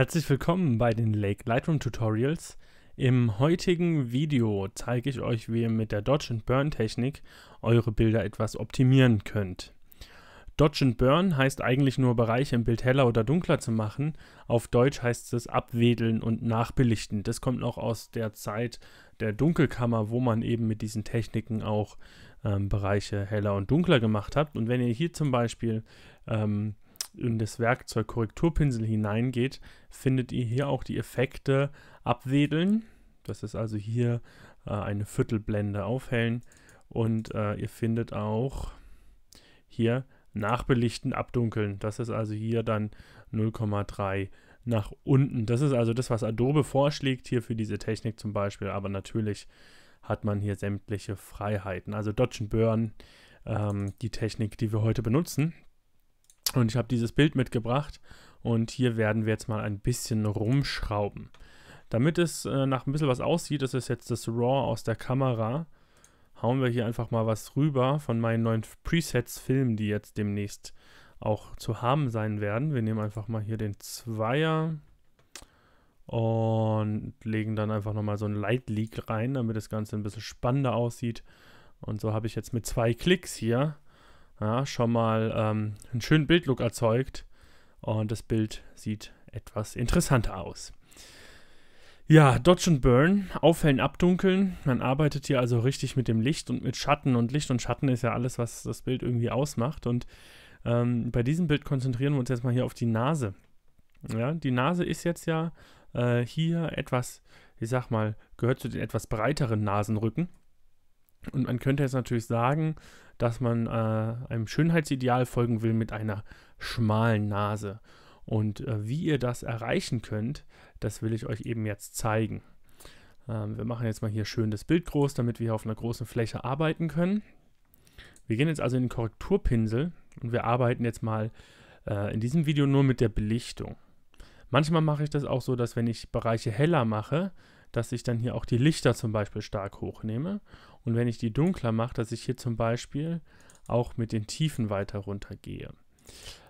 Herzlich willkommen bei den Lake Lightroom Tutorials. Im heutigen Video zeige ich euch, wie ihr mit der Dodge and Burn Technik eure Bilder etwas optimieren könnt. Dodge and Burn heißt eigentlich nur Bereiche im Bild heller oder dunkler zu machen. Auf Deutsch heißt es abwedeln und nachbelichten. Das kommt noch aus der Zeit der Dunkelkammer, wo man eben mit diesen Techniken auch ähm, Bereiche heller und dunkler gemacht hat. Und wenn ihr hier zum Beispiel ähm, in das Werkzeug Korrekturpinsel hineingeht, findet ihr hier auch die Effekte abwedeln. Das ist also hier äh, eine Viertelblende aufhellen. Und äh, ihr findet auch hier nachbelichten, abdunkeln. Das ist also hier dann 0,3 nach unten. Das ist also das, was Adobe vorschlägt hier für diese Technik zum Beispiel. Aber natürlich hat man hier sämtliche Freiheiten. Also Dodge Burn, ähm, die Technik, die wir heute benutzen, und ich habe dieses Bild mitgebracht und hier werden wir jetzt mal ein bisschen rumschrauben. Damit es äh, nach ein bisschen was aussieht, das ist jetzt das RAW aus der Kamera, hauen wir hier einfach mal was rüber von meinen neuen Presets Filmen, die jetzt demnächst auch zu haben sein werden. Wir nehmen einfach mal hier den Zweier und legen dann einfach nochmal so ein Light Leak rein, damit das Ganze ein bisschen spannender aussieht. Und so habe ich jetzt mit zwei Klicks hier ja, schon mal ähm, einen schönen Bildlook erzeugt. Und das Bild sieht etwas interessanter aus. Ja, Dodge und Burn, aufhellen, abdunkeln. Man arbeitet hier also richtig mit dem Licht und mit Schatten. Und Licht und Schatten ist ja alles, was das Bild irgendwie ausmacht. Und ähm, bei diesem Bild konzentrieren wir uns jetzt mal hier auf die Nase. Ja, die Nase ist jetzt ja äh, hier etwas, ich sag mal, gehört zu den etwas breiteren Nasenrücken. Und man könnte jetzt natürlich sagen, dass man äh, einem Schönheitsideal folgen will mit einer schmalen Nase. Und äh, wie ihr das erreichen könnt, das will ich euch eben jetzt zeigen. Ähm, wir machen jetzt mal hier schön das Bild groß, damit wir auf einer großen Fläche arbeiten können. Wir gehen jetzt also in den Korrekturpinsel und wir arbeiten jetzt mal äh, in diesem Video nur mit der Belichtung. Manchmal mache ich das auch so, dass wenn ich Bereiche heller mache, dass ich dann hier auch die Lichter zum Beispiel stark hochnehme und wenn ich die dunkler mache, dass ich hier zum Beispiel auch mit den Tiefen weiter runter gehe.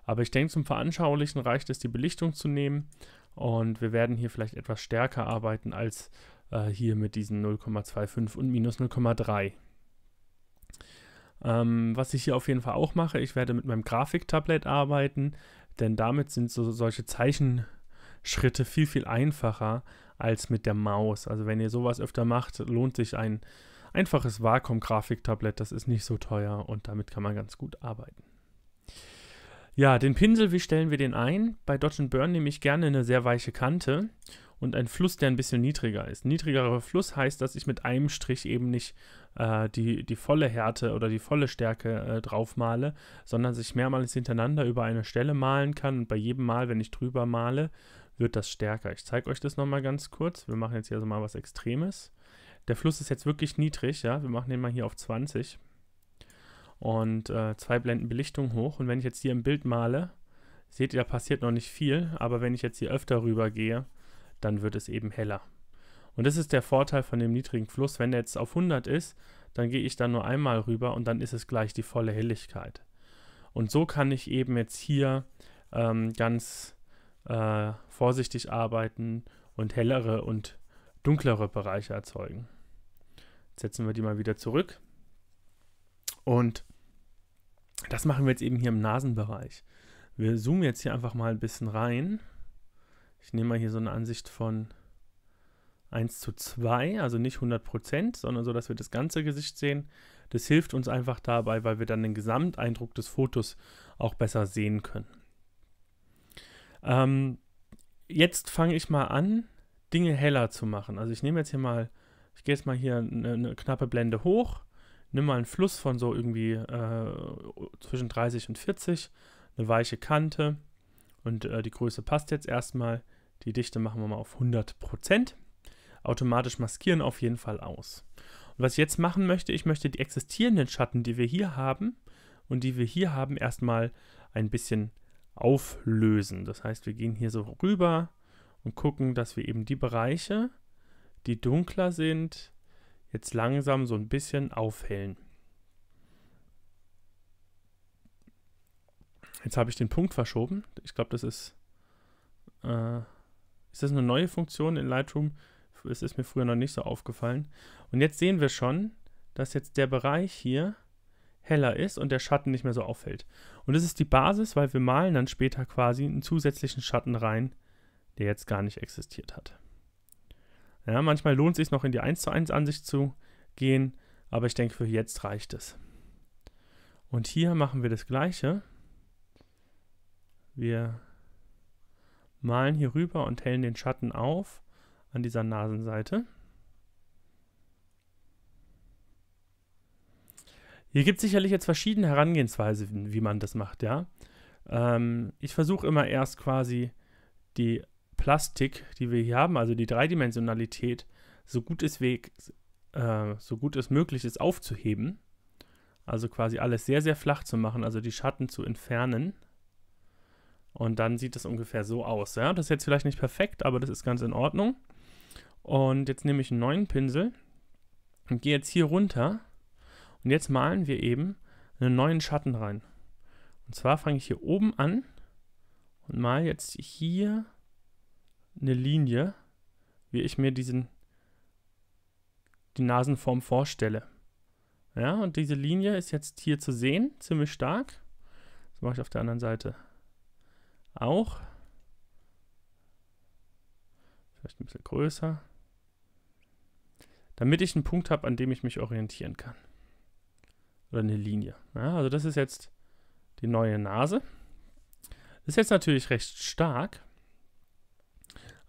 Aber ich denke, zum Veranschaulichen reicht es, die Belichtung zu nehmen. Und wir werden hier vielleicht etwas stärker arbeiten als äh, hier mit diesen 0,25 und minus 0,3. Ähm, was ich hier auf jeden Fall auch mache, ich werde mit meinem Grafiktablett arbeiten, denn damit sind so, solche Zeichenschritte viel, viel einfacher als mit der Maus. Also wenn ihr sowas öfter macht, lohnt sich ein einfaches Wacom-Grafiktablett, das ist nicht so teuer und damit kann man ganz gut arbeiten. Ja, den Pinsel, wie stellen wir den ein? Bei Dodge Burn nehme ich gerne eine sehr weiche Kante und einen Fluss, der ein bisschen niedriger ist. Niedrigerer Fluss heißt, dass ich mit einem Strich eben nicht äh, die, die volle Härte oder die volle Stärke äh, drauf male, sondern sich mehrmals hintereinander über eine Stelle malen kann. Und bei jedem Mal, wenn ich drüber male, wird das stärker. Ich zeige euch das nochmal ganz kurz. Wir machen jetzt hier so also mal was Extremes. Der Fluss ist jetzt wirklich niedrig, ja. Wir machen den mal hier auf 20. Und äh, zwei Blenden Belichtung hoch. Und wenn ich jetzt hier im Bild male, seht ihr, da passiert noch nicht viel. Aber wenn ich jetzt hier öfter rüber gehe, dann wird es eben heller. Und das ist der Vorteil von dem niedrigen Fluss. Wenn der jetzt auf 100 ist, dann gehe ich da nur einmal rüber und dann ist es gleich die volle Helligkeit. Und so kann ich eben jetzt hier ähm, ganz äh, vorsichtig arbeiten und hellere und dunklere Bereiche erzeugen setzen wir die mal wieder zurück. Und das machen wir jetzt eben hier im Nasenbereich. Wir zoomen jetzt hier einfach mal ein bisschen rein. Ich nehme mal hier so eine Ansicht von 1 zu 2, also nicht 100%, sondern so, dass wir das ganze Gesicht sehen. Das hilft uns einfach dabei, weil wir dann den Gesamteindruck des Fotos auch besser sehen können. Ähm, jetzt fange ich mal an, Dinge heller zu machen. Also ich nehme jetzt hier mal ich gehe jetzt mal hier eine, eine, knappe Blende hoch, nimm mal einen Fluss von so irgendwie äh, zwischen 30 und 40, eine weiche Kante und äh, die Größe passt jetzt erstmal. Die Dichte machen wir mal auf 100%. Automatisch maskieren auf jeden Fall aus. Und was ich jetzt machen möchte, ich möchte die existierenden Schatten, die wir hier haben und die wir hier haben, erstmal ein bisschen auflösen. Das heißt, wir gehen hier so rüber und gucken, dass wir eben die Bereiche, die dunkler sind, jetzt langsam so ein bisschen aufhellen. Jetzt habe ich den Punkt verschoben. Ich glaube, das ist... Äh, ist das eine neue Funktion in Lightroom? Es ist mir früher noch nicht so aufgefallen. Und jetzt sehen wir schon, dass jetzt der Bereich hier heller ist und der Schatten nicht mehr so auffällt. Und das ist die Basis, weil wir malen dann später quasi einen zusätzlichen Schatten rein, der jetzt gar nicht existiert hat. Ja, manchmal lohnt es sich noch in die 1 zu 1 Ansicht zu gehen, aber ich denke, für jetzt reicht es. Und hier machen wir das gleiche. Wir malen hier rüber und hellen den Schatten auf an dieser Nasenseite. Hier gibt es sicherlich jetzt verschiedene Herangehensweisen, wie man das macht, ja. Ähm, ich versuche immer erst quasi die Plastik, die wir hier haben, also die Dreidimensionalität, so gut es, weg, äh, so gut es möglich ist aufzuheben. Also quasi alles sehr, sehr flach zu machen, also die Schatten zu entfernen. Und dann sieht das ungefähr so aus. Ja? Das ist jetzt vielleicht nicht perfekt, aber das ist ganz in Ordnung. Und jetzt nehme ich einen neuen Pinsel und gehe jetzt hier runter. Und jetzt malen wir eben einen neuen Schatten rein. Und zwar fange ich hier oben an und mal jetzt hier eine Linie, wie ich mir diesen, die Nasenform vorstelle. Ja, und diese Linie ist jetzt hier zu sehen, ziemlich stark. Das mache ich auf der anderen Seite auch. Vielleicht ein bisschen größer. Damit ich einen Punkt habe, an dem ich mich orientieren kann. Oder eine Linie. Ja, also das ist jetzt die neue Nase. Ist jetzt natürlich recht stark.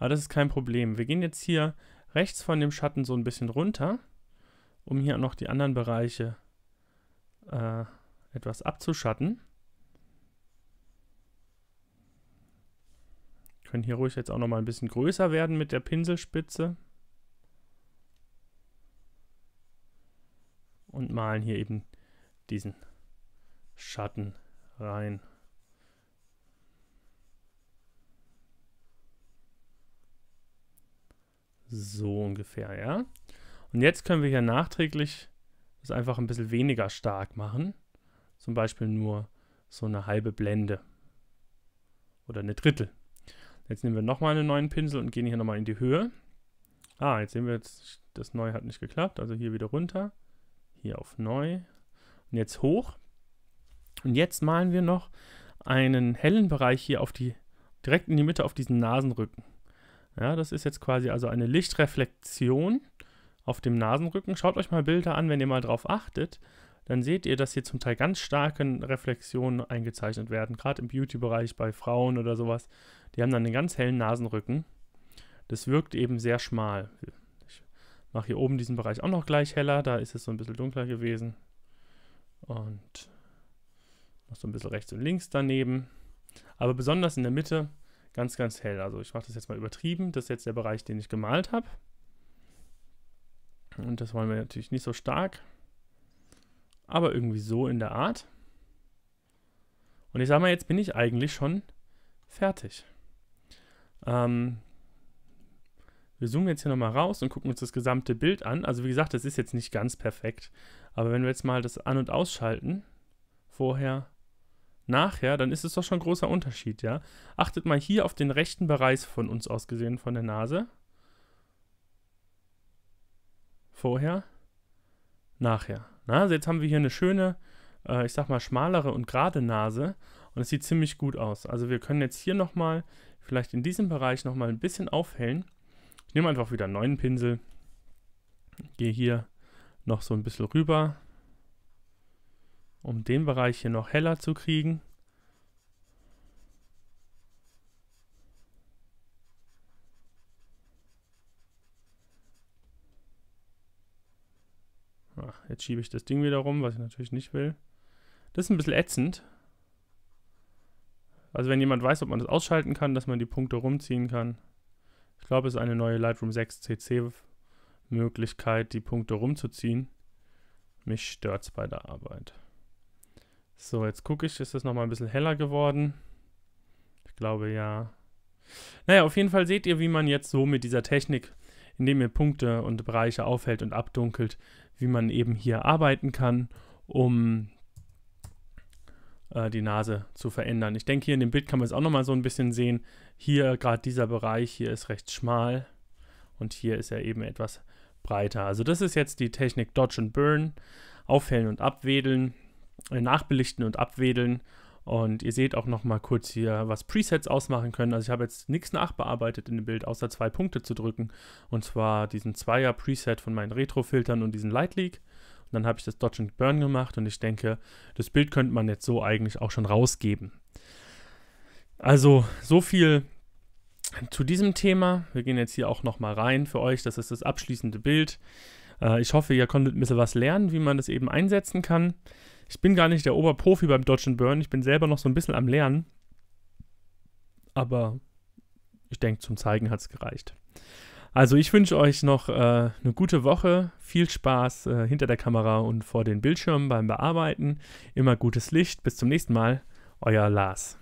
Aber das ist kein Problem. Wir gehen jetzt hier rechts von dem Schatten so ein bisschen runter, um hier noch die anderen Bereiche äh, etwas abzuschatten. Wir können hier ruhig jetzt auch noch mal ein bisschen größer werden mit der Pinselspitze. Und malen hier eben diesen Schatten rein. So ungefähr, ja. Und jetzt können wir hier nachträglich das einfach ein bisschen weniger stark machen. Zum Beispiel nur so eine halbe Blende. Oder eine Drittel. Jetzt nehmen wir nochmal einen neuen Pinsel und gehen hier nochmal in die Höhe. Ah, jetzt sehen wir jetzt, das Neu hat nicht geklappt. Also hier wieder runter. Hier auf Neu. Und jetzt hoch. Und jetzt malen wir noch einen hellen Bereich hier auf die, direkt in die Mitte auf diesen Nasenrücken. Ja, das ist jetzt quasi also eine Lichtreflexion auf dem Nasenrücken. Schaut euch mal Bilder an, wenn ihr mal drauf achtet, dann seht ihr, dass hier zum Teil ganz starke Reflexionen eingezeichnet werden, gerade im Beauty-Bereich bei Frauen oder sowas. Die haben dann einen ganz hellen Nasenrücken. Das wirkt eben sehr schmal. Ich mache hier oben diesen Bereich auch noch gleich heller, da ist es so ein bisschen dunkler gewesen. Und noch so ein bisschen rechts und links daneben. Aber besonders in der Mitte ganz, ganz hell. Also ich mache das jetzt mal übertrieben. Das ist jetzt der Bereich, den ich gemalt habe. Und das wollen wir natürlich nicht so stark. Aber irgendwie so in der Art. Und ich sage mal, jetzt bin ich eigentlich schon fertig. Ähm, wir zoomen jetzt hier nochmal raus und gucken uns das gesamte Bild an. Also wie gesagt, das ist jetzt nicht ganz perfekt. Aber wenn wir jetzt mal das an- und ausschalten, vorher nachher, dann ist es doch schon ein großer Unterschied, ja. Achtet mal hier auf den rechten Bereich von uns aus gesehen, von der Nase. Vorher, nachher. Na, also jetzt haben wir hier eine schöne, äh, ich sag mal, schmalere und gerade Nase und es sieht ziemlich gut aus. Also wir können jetzt hier nochmal, vielleicht in diesem Bereich nochmal ein bisschen aufhellen. Ich nehme einfach wieder einen neuen Pinsel, gehe hier noch so ein bisschen rüber, um den Bereich hier noch heller zu kriegen. jetzt schiebe ich das Ding wieder rum, was ich natürlich nicht will. Das ist ein bisschen ätzend. Also wenn jemand weiß, ob man das ausschalten kann, dass man die Punkte rumziehen kann. Ich glaube, es ist eine neue Lightroom 6 CC Möglichkeit, die Punkte rumzuziehen. Mich stört es bei der Arbeit. So, jetzt gucke ich, ist das nochmal ein bisschen heller geworden? Ich glaube ja. Naja, auf jeden Fall seht ihr, wie man jetzt so mit dieser Technik, indem ihr Punkte und Bereiche aufhält und abdunkelt, wie man eben hier arbeiten kann, um äh, die Nase zu verändern. Ich denke, hier in dem Bild kann man es auch nochmal so ein bisschen sehen. Hier gerade dieser Bereich, hier ist recht schmal und hier ist er eben etwas breiter. Also das ist jetzt die Technik Dodge und Burn, aufhellen und abwedeln nachbelichten und abwedeln. Und ihr seht auch nochmal kurz hier, was Presets ausmachen können. Also ich habe jetzt nichts nachbearbeitet in dem Bild, außer zwei Punkte zu drücken. Und zwar diesen Zweier-Preset von meinen Retro-Filtern und diesen Light Leak. Und dann habe ich das Dodge and Burn gemacht und ich denke, das Bild könnte man jetzt so eigentlich auch schon rausgeben. Also so viel zu diesem Thema. Wir gehen jetzt hier auch nochmal rein für euch. Das ist das abschließende Bild. Äh, ich hoffe, ihr konntet ein bisschen was lernen, wie man das eben einsetzen kann. Ich bin gar nicht der Oberprofi beim Dodge Burn. Ich bin selber noch so ein bisschen am Lernen. Aber ich denke, zum Zeigen hat es gereicht. Also ich wünsche euch noch äh, eine gute Woche, viel Spaß äh, hinter der Kamera und vor den Bildschirmen beim Bearbeiten, immer gutes Licht, bis zum nächsten Mal, euer Lars.